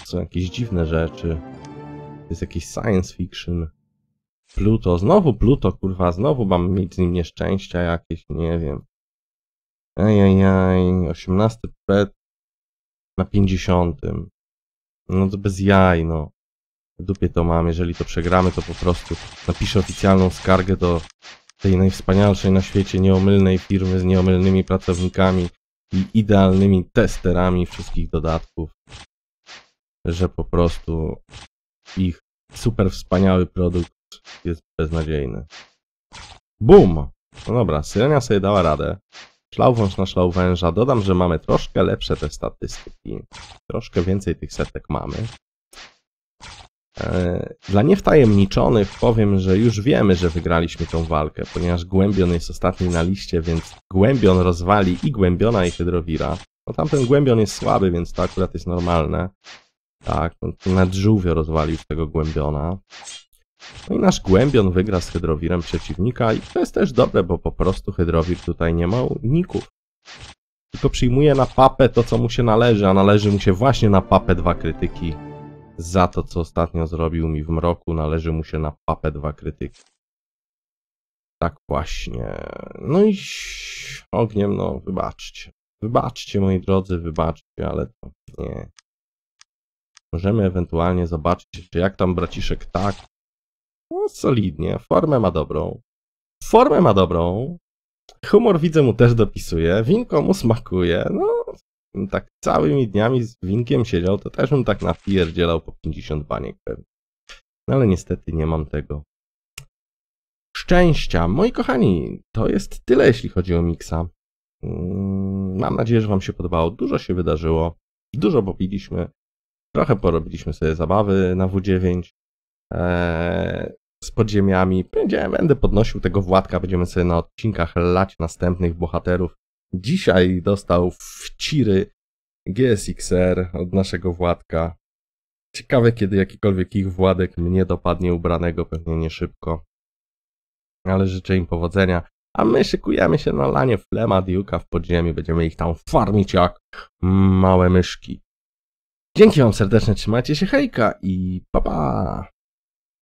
To są jakieś dziwne rzeczy. To jest jakiś science fiction. Pluto, znowu Pluto, kurwa, znowu mam mieć z nim nieszczęścia jakieś, nie wiem. Ajajaj, 18 pet na 50. No to bez jaj, no. W dupie to mam, jeżeli to przegramy, to po prostu napiszę oficjalną skargę do tej najwspanialszej na świecie nieomylnej firmy z nieomylnymi pracownikami i idealnymi testerami wszystkich dodatków, że po prostu ich super wspaniały produkt jest beznadziejny. Bum! No dobra, Syrenia sobie dała radę. Szlauwąż na szlauwęża. Dodam, że mamy troszkę lepsze te statystyki. Troszkę więcej tych setek mamy. E, dla niewtajemniczonych powiem, że już wiemy, że wygraliśmy tą walkę, ponieważ Głębion jest ostatni na liście, więc Głębion rozwali i Głębiona i Hydrowira. No tamten Głębion jest słaby, więc to akurat jest normalne. Tak, no, na żółwio rozwalił tego Głębiona. No i nasz Głębion wygra z Hydrowirem przeciwnika i to jest też dobre, bo po prostu Hydrowir tutaj nie ma ników. Tylko przyjmuje na papę to, co mu się należy, a należy mu się właśnie na papę dwa krytyki za to, co ostatnio zrobił mi w mroku, należy mu się na papę dwa krytyki. Tak właśnie. No i ogniem, no wybaczcie. Wybaczcie, moi drodzy, wybaczcie, ale to nie. Możemy ewentualnie zobaczyć, czy jak tam braciszek tak. No, solidnie, formę ma dobrą. Formę ma dobrą. Humor widzę mu też dopisuje, winko mu smakuje, no tak całymi dniami z winkiem siedział, to też bym tak napierdzielał po 50 baniek pewnie. No ale niestety nie mam tego szczęścia. Moi kochani, to jest tyle jeśli chodzi o Mixa. Mm, mam nadzieję, że wam się podobało. Dużo się wydarzyło. Dużo pobiliśmy. Trochę porobiliśmy sobie zabawy na W9 eee, z podziemiami. Będę podnosił tego Władka, będziemy sobie na odcinkach lać następnych bohaterów Dzisiaj dostał wciry GSXR od naszego Władka. Ciekawe, kiedy jakikolwiek ich Władek mnie dopadnie ubranego, pewnie nie szybko. Ale życzę im powodzenia. A my szykujemy się na lanie Flema Diuka w podziemiu. Będziemy ich tam farmić jak małe myszki. Dzięki wam serdecznie, trzymajcie się, hejka i pa pa!